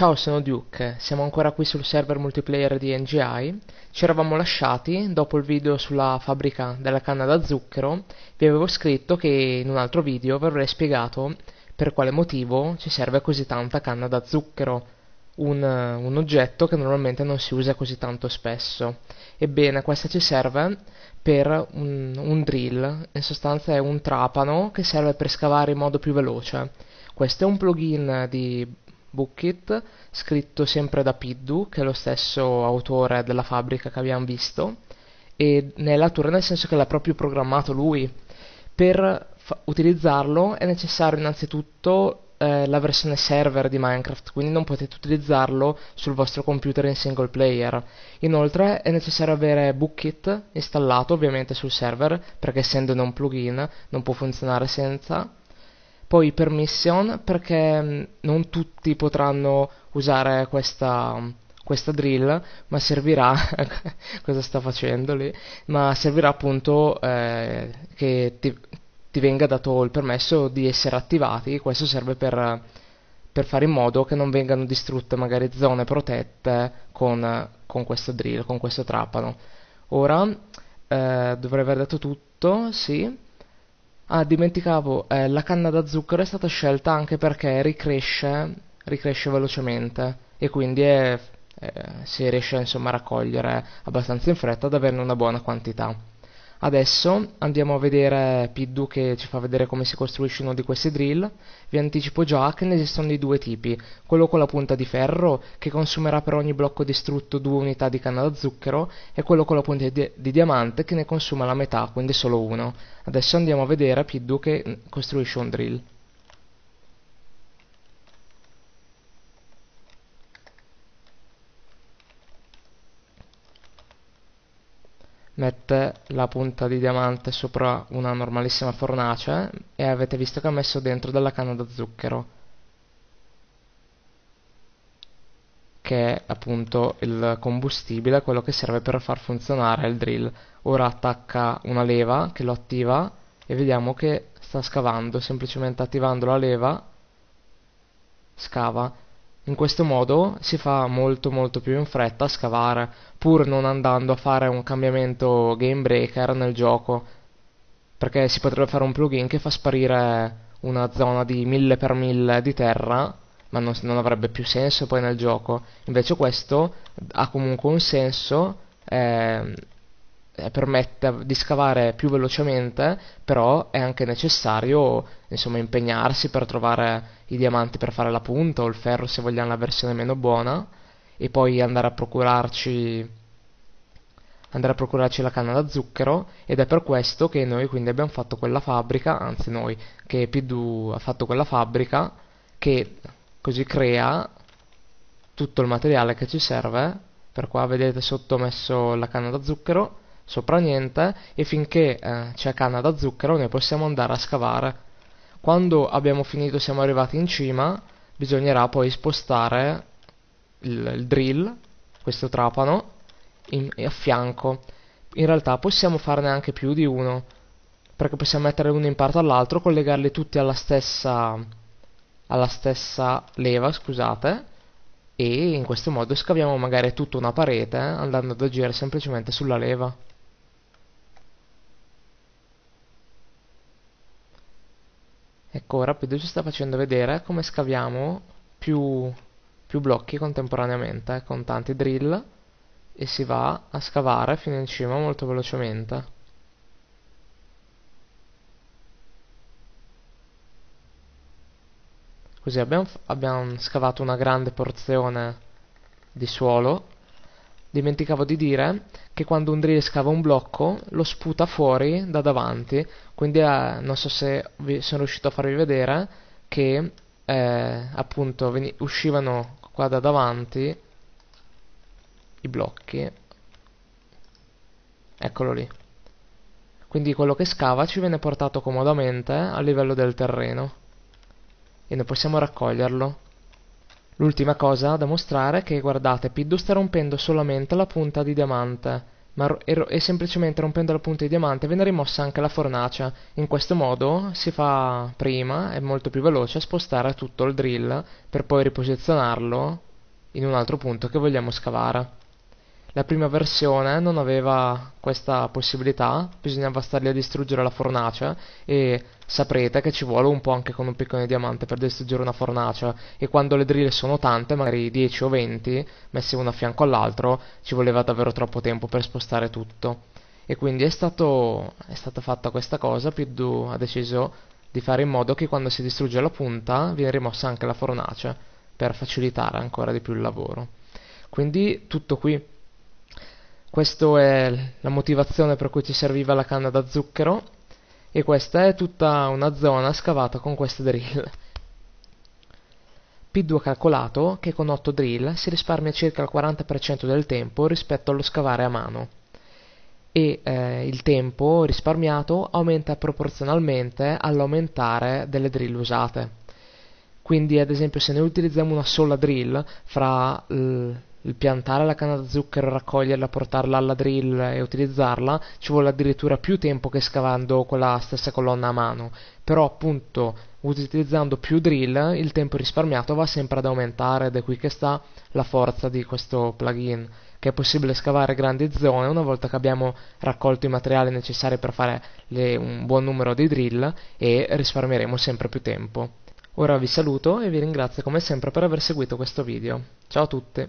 Ciao, sono Duke, siamo ancora qui sul server multiplayer di NGI. Ci eravamo lasciati dopo il video sulla fabbrica della canna da zucchero. Vi avevo scritto che in un altro video vi avrei spiegato per quale motivo ci serve così tanta canna da zucchero, un, un oggetto che normalmente non si usa così tanto spesso. Ebbene, questa ci serve per un, un drill, in sostanza è un trapano che serve per scavare in modo più veloce. Questo è un plugin di Bookit, scritto sempre da Piddu, che è lo stesso autore della fabbrica che abbiamo visto, e nella tour nel senso che l'ha proprio programmato lui. Per fa- utilizzarlo è necessario innanzitutto eh, la versione server di Minecraft, quindi non potete utilizzarlo sul vostro computer in single player. Inoltre è necessario avere Bookit installato ovviamente sul server, perché essendo un plugin non può funzionare senza, poi permission perché mm, non tutti potranno usare questa, mm, questa drill, ma servirà, cosa sta facendo lì, ma servirà appunto eh, che ti, ti, venga dato il permesso di essere attivati, questo serve per, per, fare in modo che non vengano distrutte magari zone protette con, con questo drill, con questo trapano. Ora eh, dovrei aver detto tutto, sì. Ah, dimenticavo, eh, la canna da zucchero è stata scelta anche perché ricresce, ricresce velocemente e quindi è, eh, si riesce insomma a raccogliere abbastanza in fretta ad averne una buona quantità. Adesso andiamo a vedere Piddu che ci fa vedere come si costruisce uno di questi drill. Vi anticipo già che ne esistono di due tipi, quello con la punta di ferro che consumerà per ogni blocco distrutto due unità di canna da zucchero e quello con la punta di, di diamante che ne consuma la metà, quindi solo uno. Adesso andiamo a vedere Piddu che mm, costruisce un drill. mette la punta di diamante sopra una normalissima fornace e avete visto che ha messo dentro della canna da zucchero che è appunto il combustibile, quello che serve per far funzionare il drill ora attacca una leva che lo attiva e vediamo che sta scavando semplicemente attivando la leva scava in questo modo si fa molto molto più in fretta a scavare, pur non andando a fare un cambiamento game breaker nel gioco, perché si potrebbe fare un plugin che fa sparire una zona di 1000 x 1000 di terra, ma non, non avrebbe più senso poi nel gioco. Invece questo ha comunque un senso, eh, eh, permette di scavare più velocemente, però è anche necessario insomma, impegnarsi per trovare i diamanti per fare la punta o il ferro se vogliamo la versione meno buona e poi andare a procurarci andare a procurarci la canna da zucchero ed è per questo che noi quindi abbiamo fatto quella fabbrica, anzi noi, che Pidu ha fatto quella fabbrica che così crea tutto il materiale che ci serve per qua vedete sotto ho messo la canna da zucchero sopra niente e finché eh, c'è canna da zucchero noi possiamo andare a scavare. Quando abbiamo finito siamo arrivati in cima bisognerà poi spostare il, il drill, questo trapano, in, a fianco. In realtà possiamo farne anche più di uno perché possiamo mettere uno in parte all'altro, collegarli tutti alla stessa, alla stessa leva, scusate, e in questo modo scaviamo magari tutta una parete eh, andando ad agire semplicemente sulla leva. ecco Rapido ci sta facendo vedere come scaviamo più, più blocchi contemporaneamente eh, con tanti drill e si va a scavare fino in cima molto velocemente così abbiamo, abbiamo scavato una grande porzione di suolo Dimenticavo di dire che quando un drill scava un blocco lo sputa fuori da davanti, quindi eh, non so se vi, sono riuscito a farvi vedere che eh, appunto uscivano qua da davanti i blocchi. Eccolo lì. Quindi quello che scava ci viene portato comodamente a livello del terreno e noi possiamo raccoglierlo. L'ultima cosa da mostrare è che, guardate, Piddu sta rompendo solamente la punta di diamante, ma e semplicemente rompendo la punta di diamante viene rimossa anche la fornace. In questo modo si fa prima, è molto più veloce, spostare tutto il drill per poi riposizionarlo in un altro punto che vogliamo scavare. La prima versione non aveva questa possibilità, bisognava stargli a distruggere la fornace e saprete che ci vuole un po' anche con un piccone di diamante per distruggere una fornace e quando le drill sono tante, magari 10 o 20, messe una a fianco all'altro, ci voleva davvero troppo tempo per spostare tutto. E quindi è, stato, è stata fatta questa cosa, Piddu ha deciso di fare in modo che quando si distrugge la punta viene rimossa anche la fornace per facilitare ancora di più il lavoro. Quindi tutto qui questa è la motivazione per cui ci serviva la canna da zucchero e questa è tutta una zona scavata con queste drill. P2 ha calcolato che con 8 drill si risparmia circa il 40% del tempo rispetto allo scavare a mano e eh, il tempo risparmiato aumenta proporzionalmente all'aumentare delle drill usate. Quindi ad esempio se noi utilizziamo una sola drill fra il piantare la canna da zucchero, raccoglierla, portarla alla drill e utilizzarla, ci vuole addirittura più tempo che scavando quella stessa colonna a mano. Però appunto utilizzando più drill il tempo risparmiato va sempre ad aumentare ed è qui che sta la forza di questo plugin che è possibile scavare grandi zone una volta che abbiamo raccolto i materiali necessari per fare le, un buon numero di drill e risparmieremo sempre più tempo. Ora vi saluto e vi ringrazio come sempre per aver seguito questo video. Ciao a tutti!